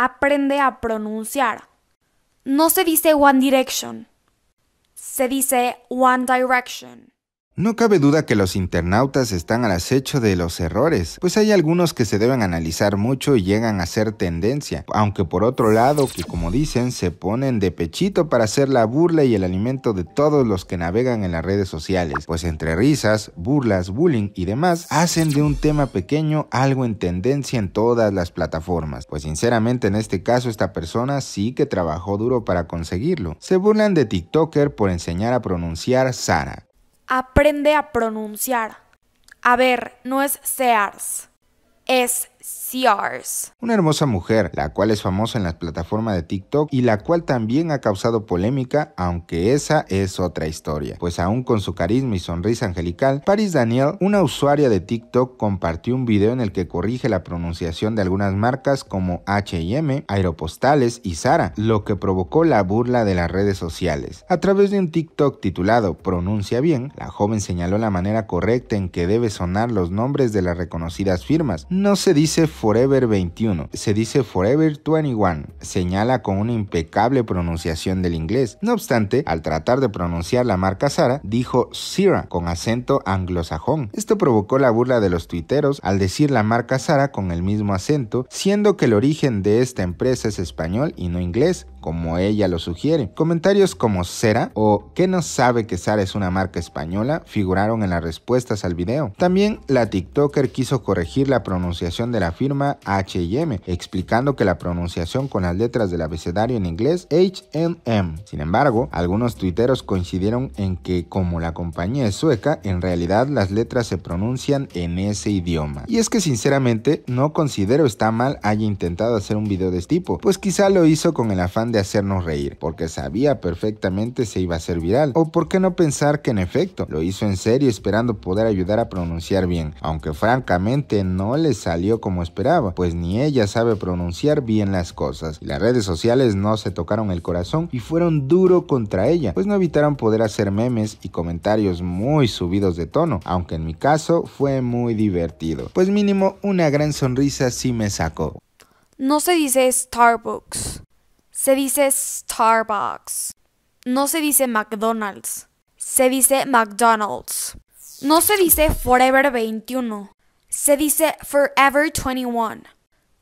aprende a pronunciar. No se dice One Direction, se dice One Direction. No cabe duda que los internautas están al acecho de los errores, pues hay algunos que se deben analizar mucho y llegan a ser tendencia, aunque por otro lado que como dicen se ponen de pechito para hacer la burla y el alimento de todos los que navegan en las redes sociales, pues entre risas, burlas, bullying y demás, hacen de un tema pequeño algo en tendencia en todas las plataformas, pues sinceramente en este caso esta persona sí que trabajó duro para conseguirlo. Se burlan de TikToker por enseñar a pronunciar Sara, Aprende a pronunciar. A ver, no es sears, es una hermosa mujer, la cual es famosa en las plataformas de TikTok y la cual también ha causado polémica, aunque esa es otra historia. Pues aún con su carisma y sonrisa angelical, Paris Daniel, una usuaria de TikTok, compartió un video en el que corrige la pronunciación de algunas marcas como HM, Aeropostales y Sara, lo que provocó la burla de las redes sociales. A través de un TikTok titulado Pronuncia bien, la joven señaló la manera correcta en que debe sonar los nombres de las reconocidas firmas. No se dice Forever 21. Se dice Forever 21, señala con una impecable pronunciación del inglés. No obstante, al tratar de pronunciar la marca Sara, dijo Sira con acento anglosajón. Esto provocó la burla de los tuiteros al decir la marca Sara con el mismo acento, siendo que el origen de esta empresa es español y no inglés como ella lo sugiere. Comentarios como Sera o ¿Qué no sabe que Sara es una marca española figuraron en las respuestas al video. También la TikToker quiso corregir la pronunciación de la firma HM, explicando que la pronunciación con las letras del abecedario en inglés HM. Sin embargo, algunos tuiteros coincidieron en que, como la compañía es sueca, en realidad las letras se pronuncian en ese idioma. Y es que sinceramente no considero está mal haya intentado hacer un video de este tipo, pues quizá lo hizo con el afán de hacernos reír, porque sabía perfectamente se iba a ser viral. O por qué no pensar que en efecto lo hizo en serio esperando poder ayudar a pronunciar bien, aunque francamente no le salió como esperaba, pues ni ella sabe pronunciar bien las cosas. las redes sociales no se tocaron el corazón y fueron duro contra ella, pues no evitaron poder hacer memes y comentarios muy subidos de tono, aunque en mi caso fue muy divertido, pues mínimo una gran sonrisa sí me sacó. No se dice Starbucks. Se dice Starbucks. No se dice McDonald's. Se dice McDonald's. No se dice Forever 21. Se dice Forever 21.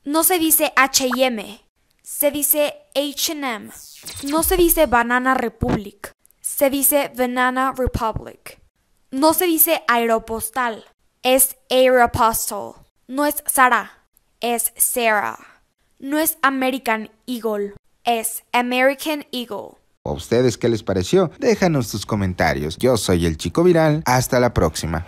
No se dice HM. Se dice HM. No se dice Banana Republic. Se dice Banana Republic. No se dice Aeropostal. Es Aeropostal. No es Sara. Es Sarah. No es American Eagle es American Eagle. ¿A ustedes qué les pareció? Déjanos tus comentarios. Yo soy el Chico Viral. Hasta la próxima.